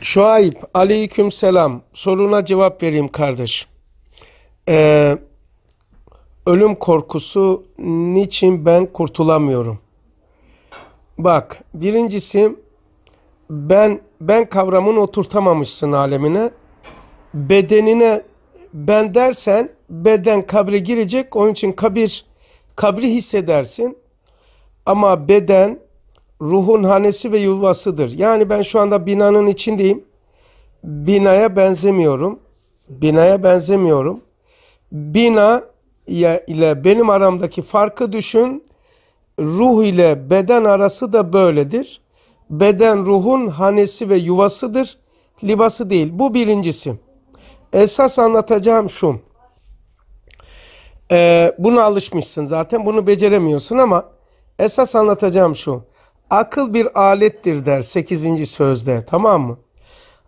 Şuayb aleyküm selam. Soruna cevap vereyim kardeş. Ee, ölüm korkusu niçin ben kurtulamıyorum? Bak birincisi ben ben kavramını oturtamamışsın alemine. Bedenine ben dersen beden kabre girecek. Onun için kabir kabri hissedersin. Ama beden ruhun hanesi ve yuvasıdır. Yani ben şu anda binanın içindeyim. Binaya benzemiyorum. Binaya benzemiyorum. Bina ile benim aramdaki farkı düşün. Ruh ile beden arası da böyledir. Beden ruhun hanesi ve yuvasıdır. Libası değil. Bu birincisi. Esas anlatacağım şu. Ee, buna alışmışsın zaten. Bunu beceremiyorsun ama esas anlatacağım şu. Akıl bir alettir der 8. sözde tamam mı?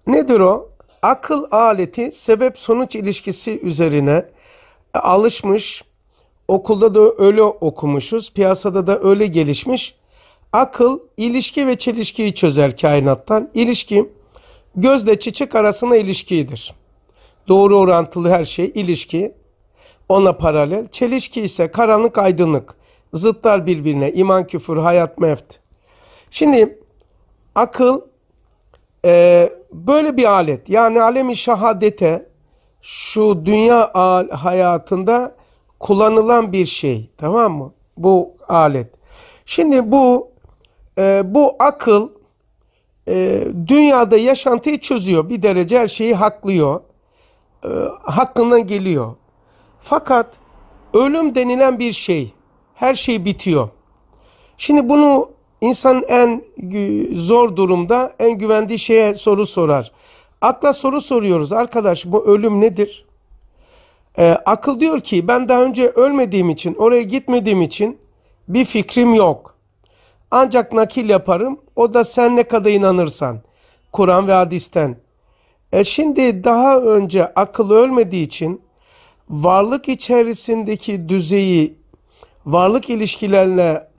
Nedir o? Akıl aleti sebep sonuç ilişkisi üzerine e, alışmış. Okulda da öyle okumuşuz. Piyasada da öyle gelişmiş. Akıl ilişki ve çelişkiyi çözer kainattan. İlişki gözle çiçek arasında ilişkidir. Doğru orantılı her şey ilişki. Ona paralel. Çelişki ise karanlık aydınlık. Zıtlar birbirine. iman küfür, hayat meft. Şimdi akıl e, böyle bir alet. Yani alemi şahadete şu dünya hayatında kullanılan bir şey. Tamam mı? Bu alet. Şimdi bu e, bu akıl e, dünyada yaşantıyı çözüyor. Bir derece her şeyi haklıyor. E, hakkından geliyor. Fakat ölüm denilen bir şey. Her şey bitiyor. Şimdi bunu İnsan en zor durumda en güvendiği şeye soru sorar. Akla soru soruyoruz arkadaş bu ölüm nedir? E, akıl diyor ki ben daha önce ölmediğim için oraya gitmediğim için bir fikrim yok. Ancak nakil yaparım o da sen ne kadar inanırsan Kur'an ve hadisten. E şimdi daha önce akıl ölmediği için varlık içerisindeki düzeyi varlık ilişkilerine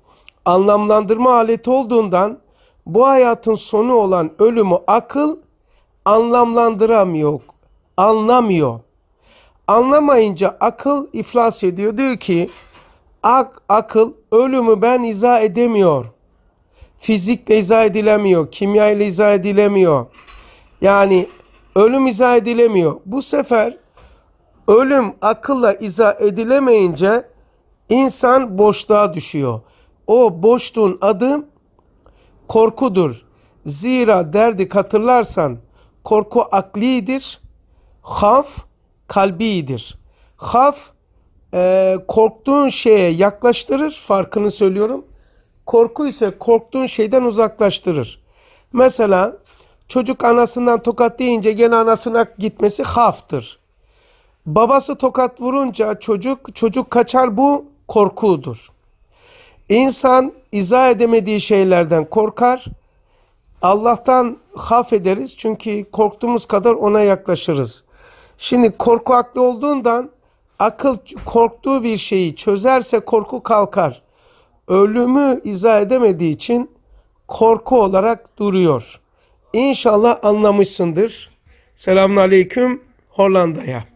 anlamlandırma aleti olduğundan bu hayatın sonu olan ölümü akıl anlamlandıramıyor, anlamıyor. Anlamayınca akıl iflas ediyor. Diyor ki ak, akıl ölümü ben izah edemiyor. Fizikle izah edilemiyor, kimyayla izah edilemiyor. Yani ölüm izah edilemiyor. Bu sefer ölüm akılla izah edilemeyince insan boşluğa düşüyor. O boşluğun adı korkudur. Zira derdi hatırlarsan korku aklidir, haf kalbidir. Haf e, korktuğun şeye yaklaştırır, farkını söylüyorum. Korku ise korktuğun şeyden uzaklaştırır. Mesela çocuk anasından tokat deyince gene anasına gitmesi haftır. Babası tokat vurunca çocuk, çocuk kaçar bu korkudur. İnsan izah edemediği şeylerden korkar. Allah'tan haf ederiz çünkü korktuğumuz kadar ona yaklaşırız. Şimdi korku haklı olduğundan akıl korktuğu bir şeyi çözerse korku kalkar. Ölümü izah edemediği için korku olarak duruyor. İnşallah anlamışsındır. Selamun Aleyküm Hollanda'ya.